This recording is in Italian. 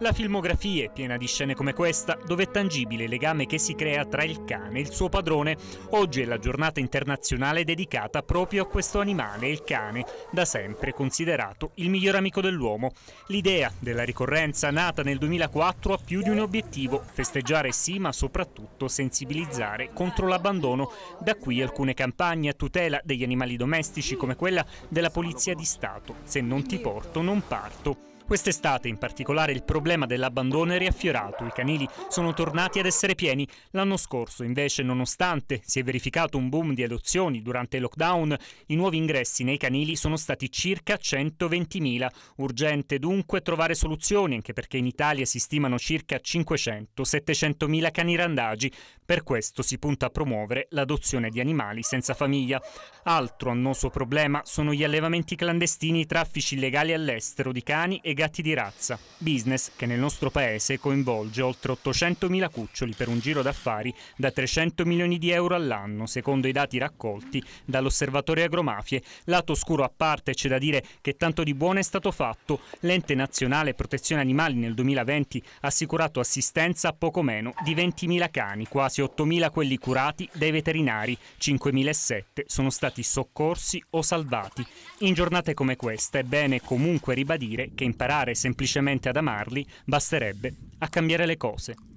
La filmografia è piena di scene come questa, dove è tangibile il legame che si crea tra il cane e il suo padrone. Oggi è la giornata internazionale dedicata proprio a questo animale, il cane, da sempre considerato il miglior amico dell'uomo. L'idea della ricorrenza, nata nel 2004, ha più di un obiettivo, festeggiare sì, ma soprattutto sensibilizzare contro l'abbandono. Da qui alcune campagne a tutela degli animali domestici come quella della Polizia di Stato. Se non ti porto, non parto. Quest'estate in particolare il problema dell'abbandono è riaffiorato, i canili sono tornati ad essere pieni. L'anno scorso invece, nonostante si è verificato un boom di adozioni durante il lockdown, i nuovi ingressi nei canili sono stati circa 120.000. Urgente dunque trovare soluzioni, anche perché in Italia si stimano circa 500-700.000 cani randagi. Per questo si punta a promuovere l'adozione di animali senza famiglia. Altro annoso problema sono gli allevamenti clandestini, i traffici illegali all'estero di cani e gatti di razza, business che nel nostro paese coinvolge oltre 800.000 cuccioli per un giro d'affari da 300 milioni di euro all'anno, secondo i dati raccolti dall'Osservatorio Agromafie. Lato oscuro a parte c'è da dire che tanto di buono è stato fatto. L'ente nazionale protezione animali nel 2020 ha assicurato assistenza a poco meno di 20.000 cani, quasi 8.000 quelli curati dai veterinari, 5.007 sono stati soccorsi o salvati. In giornate come questa è bene comunque ribadire che in Paese imparare semplicemente ad amarli basterebbe a cambiare le cose.